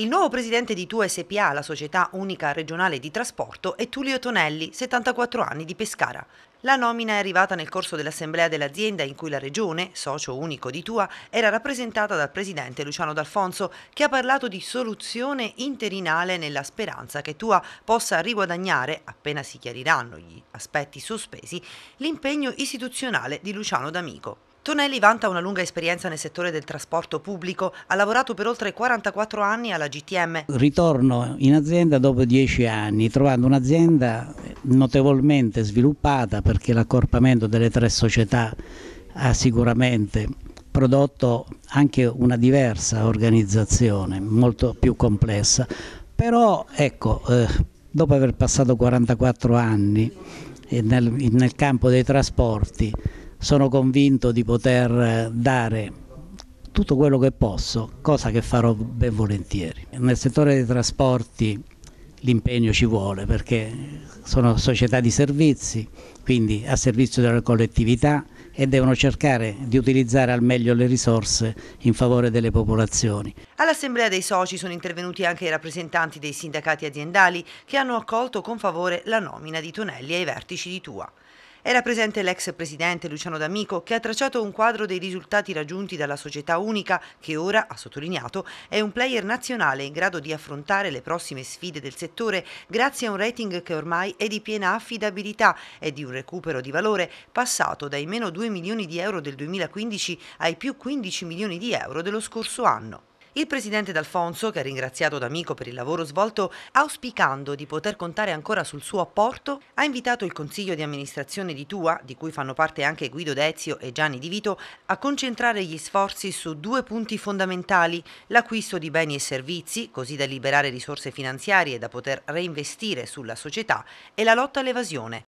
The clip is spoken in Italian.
Il nuovo presidente di Tua SPA, la società unica regionale di trasporto, è Tullio Tonelli, 74 anni di Pescara. La nomina è arrivata nel corso dell'assemblea dell'azienda in cui la regione, socio unico di Tua, era rappresentata dal presidente Luciano D'Alfonso che ha parlato di soluzione interinale nella speranza che Tua possa riguadagnare, appena si chiariranno gli aspetti sospesi, l'impegno istituzionale di Luciano D'Amico. Tonelli vanta una lunga esperienza nel settore del trasporto pubblico, ha lavorato per oltre 44 anni alla GTM. Ritorno in azienda dopo 10 anni, trovando un'azienda notevolmente sviluppata perché l'accorpamento delle tre società ha sicuramente prodotto anche una diversa organizzazione, molto più complessa. Però ecco, eh, dopo aver passato 44 anni eh, nel, nel campo dei trasporti, sono convinto di poter dare tutto quello che posso, cosa che farò ben volentieri. Nel settore dei trasporti l'impegno ci vuole perché sono società di servizi, quindi a servizio della collettività e devono cercare di utilizzare al meglio le risorse in favore delle popolazioni. All'assemblea dei soci sono intervenuti anche i rappresentanti dei sindacati aziendali che hanno accolto con favore la nomina di Tonelli ai vertici di Tua. Era presente l'ex presidente Luciano D'Amico che ha tracciato un quadro dei risultati raggiunti dalla società unica che ora, ha sottolineato, è un player nazionale in grado di affrontare le prossime sfide del settore grazie a un rating che ormai è di piena affidabilità e di un recupero di valore passato dai meno 2 milioni di euro del 2015 ai più 15 milioni di euro dello scorso anno. Il presidente D'Alfonso, che ha ringraziato D'Amico per il lavoro svolto, auspicando di poter contare ancora sul suo apporto, ha invitato il consiglio di amministrazione di Tua, di cui fanno parte anche Guido Dezio e Gianni Di Vito, a concentrare gli sforzi su due punti fondamentali, l'acquisto di beni e servizi, così da liberare risorse finanziarie da poter reinvestire sulla società, e la lotta all'evasione,